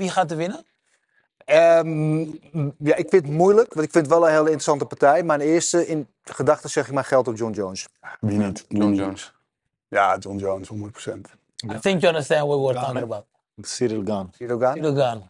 Wie gaat er winnen? Ehm, ja, ik vind het moeilijk, want ik vind het wel een hele interessante partij. Mijn eerste in gedachten zeg ik maar geld op John Jones. Wie niet? John Jones. Ja, John Jones, 100%. I think you understand what we're talking about. Cyril Gaan. Cyril Gaan? Cyril Gaan.